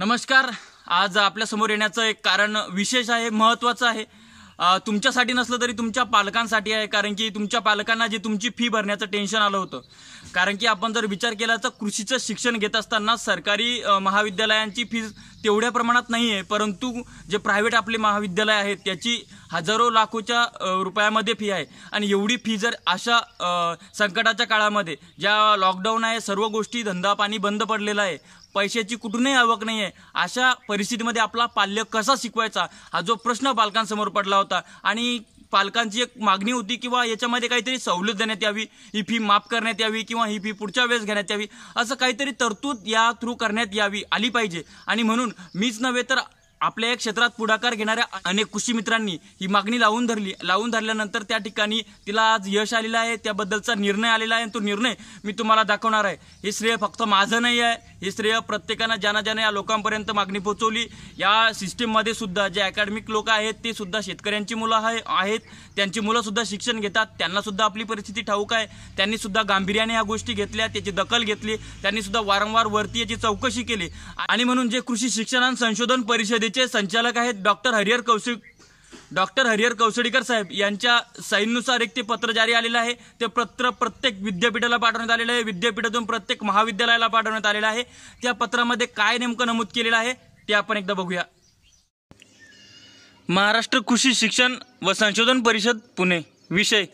नमस्कार आज आपल्यासमोर येण्याचं एक कारण विशेष आहे महत्त्वाचं आहे तुमच्यासाठी नसलं तरी तुमच्या पालकांसाठी आहे कारण की तुमच्या पालकांना जी तुमची फी भरण्याचं टेन्शन आलं होतं कारण की आपण जर विचार केला तर कृषीचं शिक्षण घेत असताना सरकारी महाविद्यालयांची फीज तेवढ्या प्रमाणात नाही आहे परंतु जे प्रायव्हेट आपले महाविद्यालय आहेत त्याची हजारो लाखोच्या रुपयामध्ये फी आहे आणि एवढी फी जर अशा संकटाच्या काळामध्ये ज्या लॉकडाऊन आहे सर्व गोष्टी धंदा पाणी बंद पडलेला आहे पैशाची कुठूनही आवक नाही आहे अशा परिस्थितीमध्ये आपला पाल्य कसा शिकवायचा हा जो प्रश्न बालकांसमोर पडला होता आणि पालकांची एक मागणी होती किंवा याच्यामध्ये काहीतरी सवलत देण्यात यावी ही फी माफ करण्यात यावी किंवा ही फी पुढच्या वेळेस घेण्यात यावी असं काहीतरी तरतूद या थ्रू करण्यात यावी आली पाहिजे आणि म्हणून मीच नव्हे तर आपल्या या क्षेत्रात पुढाकार घेणाऱ्या अनेक कृषी मित्रांनी ही मागणी लावून धरली लावून धरल्यानंतर त्या ठिकाणी तिला आज यश आलेलं आहे त्याबद्दलचा निर्णय आलेला आहे तो निर्णय मी तुम्हाला दाखवणार आहे हे श्रेय फक्त माझं नाही आहे हे श्रेय प्रत्येकानं ज्याना या लोकांपर्यंत मागणी पोहोचवली या सिस्टीममध्ये सुद्धा जे अकॅडमिक लोक आहेत ते सुद्धा शेतकऱ्यांची मुलं आहे आहेत त्यांची मुलं सुद्धा शिक्षण घेतात त्यांना सुद्धा आपली परिस्थिती ठाऊक आहे त्यांनी सुद्धा गांभीर्याने ह्या गोष्टी घेतल्या त्याची दखल घेतली त्यांनी सुद्धा वारंवार वरती याची चौकशी केली आणि म्हणून जे कृषी शिक्षण आणि संशोधन परिषदेची संस्थेचे संचालक आहेत डॉक्टर हरिहर कौशिक डॉक्टर हरिहर कौसडीकर साहेब यांच्या साईननुसार एक ते पत्र जारी आलेलं आहे ते पत्र प्रत्येक विद्यापीठाला पाठवण्यात आलेलं आहे विद्यापीठातून प्रत्येक महाविद्यालयाला पाठवण्यात आलेलं आहे त्या पत्रामध्ये काय नेमकं नमूद केलेलं आहे ते आपण एकदा बघूया महाराष्ट्र कृषी शिक्षण व संशोधन परिषद पुणे विषय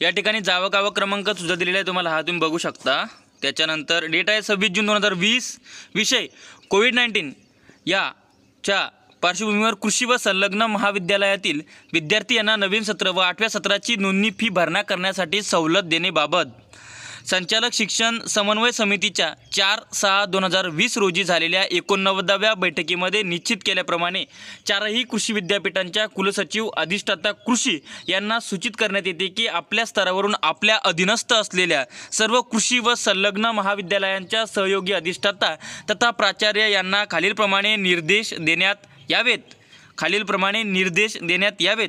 या ठिकाणी जावा क्रमांक सुद्धा दिलेला आहे तुम्हाला हा तुम्ही बघू शकता त्याच्यानंतर डेट आहे सव्वीस जून दोन हजार वीस विषय कोविड नाईन्टीन या च्या पार्श्वभूमीवर कृषी व संलग्न महाविद्यालयातील विद्यार्थी यांना नवीन सत्र व आठव्या सत्राची नोंदणी फी भरणा करण्यासाठी सवलत देण्याबाबत संचालक शिक्षण समन्वय समितीच्या चार सहा दोन हजार वीस रोजी झालेल्या एकोणनव्वदाव्या बैठकीमध्ये निश्चित केल्याप्रमाणे चारही कृषी विद्यापीठांच्या कुलसचिव अधिष्ठाता कृषी यांना सूचित करण्यात येते की आपल्या स्तरावरून आपल्या अधीनस्थ असलेल्या सर्व कृषी व संलग्न महाविद्यालयांच्या सहयोगी अधिष्ठाता तथा प्राचार्य यांना खालीलप्रमाणे निर्देश देण्यात यावेत खालीलप्रमाणे निर्देश देण्यात यावेत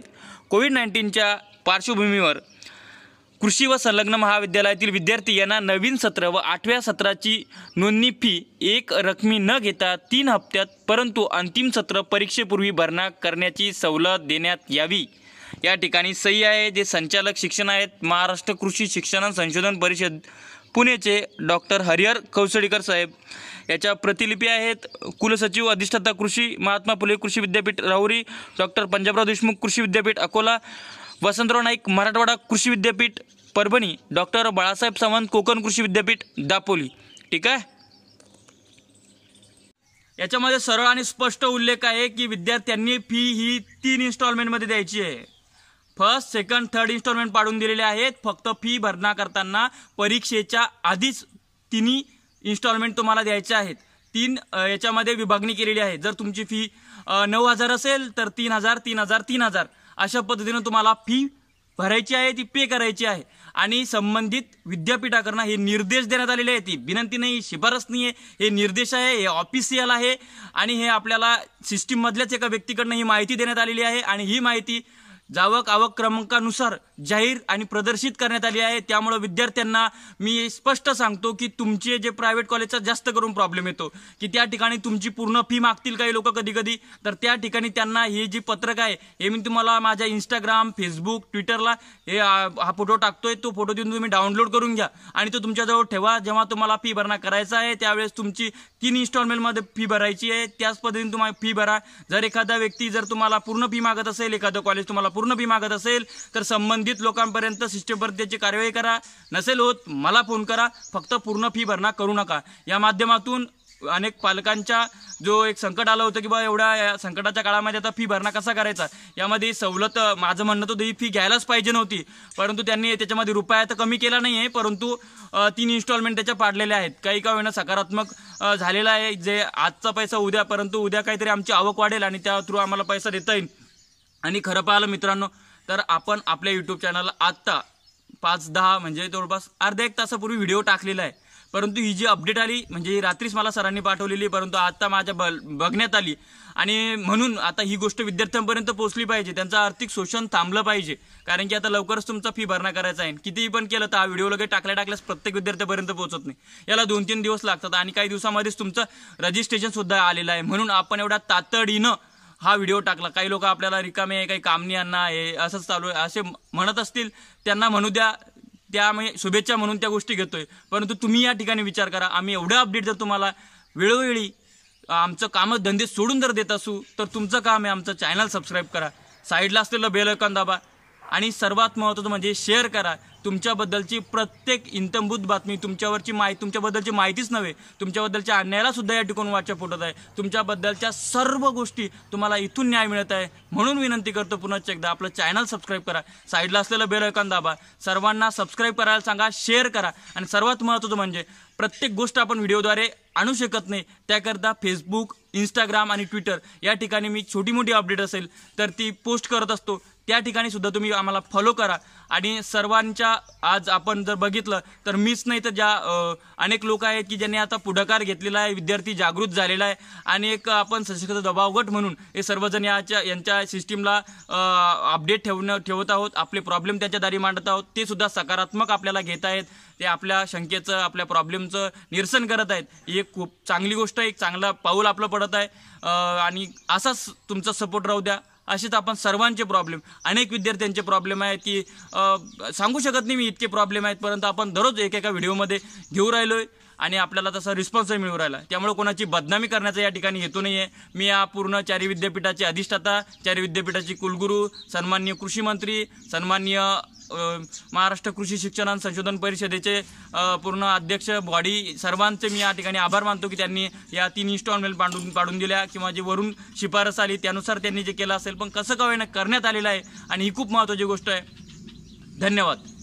कोविड नाईन्टीनच्या पार्श्वभूमीवर कृषी व संलग्न महाविद्यालयातील विद्यार्थी यांना नवीन सत्र व आठव्या सत्राची नोंदणी फी एक रकमी न घेता तीन हप्त्यात परंतु अंतिम सत्र परीक्षेपूर्वी भरणा करण्याची सवलत देण्यात यावी या ठिकाणी सही आहे जे संचालक शिक्षण आहेत महाराष्ट्र कृषी शिक्षण संशोधन परिषद पुणेचे डॉक्टर हरिहर कौसडीकर साहेब याच्या प्रतिलिपी आहेत कुलसचिव अधिष्ठाता कृषी महात्मा फुले कृषी विद्यापीठ राहुरी डॉक्टर पंजाबराव देशमुख कृषी विद्यापीठ अकोला वसंतराव नाईक मराठवाडा कृषी विद्यापीठ परभणी डॉक्टर बाळासाहेब सावंत कोकण कृषी विद्यापीठ दापोली ठीक आहे याच्यामध्ये सरळ आणि स्पष्ट उल्लेख आहे की विद्यार्थ्यांनी फी ही तीन इन्स्टॉलमेंटमध्ये द्यायची आहे फर्स्ट सेकंड थर्ड इन्स्टॉलमेंट पाडून दिलेले आहेत फक्त फी भरणा करताना परीक्षेच्या आधीच तिन्ही इन्स्टॉलमेंट तुम्हाला द्यायचे आहेत तीन याच्यामध्ये विभागणी केलेली आहे जर तुमची फी नऊ हजार असेल तर तीन हजार तीन हजार तीन हजार अशा पद्धतीनं तुम्हाला फी भरायची आहे ती पे करायची आहे आणि संबंधित विद्यापीठाकडनं हे निर्देश देण्यात आलेले आहेत ती विनंती नाही शिफारस नाही आहे हे निर्देश आहे हे ऑफिशियल आहे आणि हे आपल्याला सिस्टीममधल्याच एका व्यक्तीकडनं ही माहिती देण्यात आलेली आहे आणि ही माहिती जावक आवक क्रमांकानुसार जाहीर आणि प्रदर्शित करण्यात आली आहे त्यामुळे विद्यार्थ्यांना मी स्पष्ट सांगतो की तुमचे जे प्रायव्हेट कॉलेजचा जास्त करून प्रॉब्लेम येतो की त्या ठिकाणी तुमची पूर्ण फी मागतील काही लोक कधी कधी तर त्या ठिकाणी त्यांना हे जी पत्रक आहे हे मी तुम्हाला माझ्या इंस्टाग्राम फेसबुक ट्विटरला हे हा फोटो टाकतोय तो फोटो देऊन तुम्ही डाउनलोड करून घ्या आणि तो तुमच्याजवळ ठेवा जेव्हा तुम्हाला फी भरणा करायचा आहे त्यावेळेस तुमची तीन इन्स्टॉलमेंटमध्ये फी भरायची आहे त्याच पद्धतीने तुम्हाला फी भरा जर एखादा व्यक्ती जर तुम्हाला पूर्ण फी मागत असेल एखादं कॉलेज तुम्हाला पूर्ण फी मागत असेल तर संबंधित लोकांपर्यंत त्याची कारवाई करा नसेल होत मला फोन करा फक्त पूर्ण फी भरणा करू नका या माध्यमातून अनेक पालकांच्या जो एक संकट आलं होतं की बा एवढ्या या संकटाच्या काळामध्ये आता फी भरणा कसा करायचा यामध्ये सवलत माझं म्हणणं तर ही फी घ्यायलाच पाहिजे नव्हती परंतु त्यांनी त्याच्यामध्ये रुपया तर कमी केला नाही आहे परंतु तीन इन्स्टॉलमेंट त्याच्या पाडलेल्या आहेत काही का वेळेला सकारात्मक झालेला आहे जे आजचा पैसा उद्या परंतु उद्या काहीतरी आमची आवक वाढेल आणि त्या थ्रू आम्हाला पैसा देता येईल आणि खरं पाहिलं मित्रांनो तर आपण आपल्या युट्यूब चॅनलला आत्ता पाच दहा म्हणजे जवळपास अर्ध्या एक तासापूर्वी व्हिडिओ टाकलेला आहे परंतु ही जी अपडेट आली म्हणजे ही रात्रीच मला सरांनी पाठवलेली परंतु आत्ता माझ्या बघण्यात आली आणि म्हणून आता ही गोष्ट विद्यार्थ्यांपर्यंत पोहोचली पाहिजे त्यांचं आर्थिक शोषण थांबलं पाहिजे कारण की आता लवकरच तुमचा फी भरणा करायचा आहे कितीही पण केलं तर हा व्हिडिओ लगेच टाकल्या टाकल्यास प्रत्येक विद्यार्थ्यापर्यंत पोहोचत नाही याला दोन तीन दिवस लागतात आणि काही दिवसामध्येच तुमचं रजिस्ट्रेशन सुद्धा आलेलं आहे म्हणून आपण एवढा तातडीनं हा व्हिडिओ टाकला काही लोक आपल्याला रिकामे आहे काही कामनी यांना आहे असंच चालू आहे असे म्हणत असतील त्यांना म्हणू द्या त्यामुळे शुभेच्छा म्हणून त्या गोष्टी घेतोय परंतु तुम्ही या ठिकाणी विचार करा आम्ही एवढं अपडेट जर तुम्हाला वेळोवेळी आमचं कामं धंदे सोडून जर देत असू तर तुमचं काम आहे आमचं चॅनल सबस्क्राईब करा साईडला असलेलं बेल ऐकॉन दाबा आणि सर्वात महत्त्वाचं म्हणजे शेअर करा तुमच्याबद्दलची प्रत्येक इंतमभूत बातमी तुमच्यावरची माहिती तुमच्याबद्दलची माहितीच नव्हे तुमच्याबद्दलच्या अन्यायाला सुद्धा या ठिकाणी वाचा फुटत आहे तुमच्याबद्दलच्या सर्व गोष्टी तुम्हाला इथून न्याय मिळत आहे म्हणून विनंती करतो पुन्हा एकदा आपलं चॅनल सबस्क्राईब करा साईडला असलेलं बेल दाबा सर्वांना सबस्क्राईब करायला सांगा शेअर करा आणि सर्वात महत्त्वाचं म्हणजे प्रत्येक गोष्ट आपण व्हिडिओद्वारे आणू शकत नाही त्याकरता फेसबुक इंस्टाग्राम आणि ट्विटर या ठिकाणी मी छोटी मोठी अपडेट असेल तर ती पोस्ट करत असतो त्या ठिकाणी सुद्धा तुम्ही आम्हाला फॉलो करा आणि सर्वांच्या आज आपण जर बघितलं तर मीच नाही तर ज्या अनेक लोक आहेत की ज्यांनी आता पुढाकार घेतलेला आहे विद्यार्थी जागृत झालेला आहे आणि एक आपण सशक्त दबावगट म्हणून हे सर्वजण याच्या यांच्या सिस्टीमला अपडेट ठेवणं ठेवत आहोत आपले प्रॉब्लेम त्यांच्या दारी मांडत आहोत ते सुद्धा सकारात्मक आपल्याला घेत आहेत ते आपल्या शंकेचं आपल्या प्रॉब्लेमचं निरसन करत आहेत ही एक खूप चांगली गोष्ट आहे एक चांगला पाऊल आपलं पडत आहे आणि असाच तुमचा सपोर्ट राहू द्या असेच आपण सर्वांचे प्रॉब्लेम अनेक विद्यार्थ्यांचे प्रॉब्लेम आहेत की सांगू शकत नाही मी इतके प्रॉब्लेम आहेत परंतु आपण दररोज एकेका व्हिडिओमध्ये घेऊ राहिलो आहे आणि आपल्याला तसा रिस्पॉन्सही मिळू राहिला त्यामुळे कोणाची बदनामी करण्याचा या ठिकाणी हेतू नाही आहे मी या पूर्ण चारी विद्यापीठाचे अधिष्ठाता चारी विद्यापीठाचे कुलगुरू सन्मान्य कृषी मंत्री सन्मान्य महाराष्ट्र कृषी शिक्षण आणि संशोधन परिषदेचे पूर्ण अध्यक्ष बॉडी सर्वांचे मी या ठिकाणी आभार मानतो की त्यांनी या तीन इन्स्टॉलमेंट पाडून पाडून दिल्या किंवा जे वरून शिफारस आली त्यानुसार त्यांनी जे केलं असेल पण कसं कवेनं हो करण्यात आलेलं आहे आणि ही खूप महत्त्वाची गोष्ट आहे धन्यवाद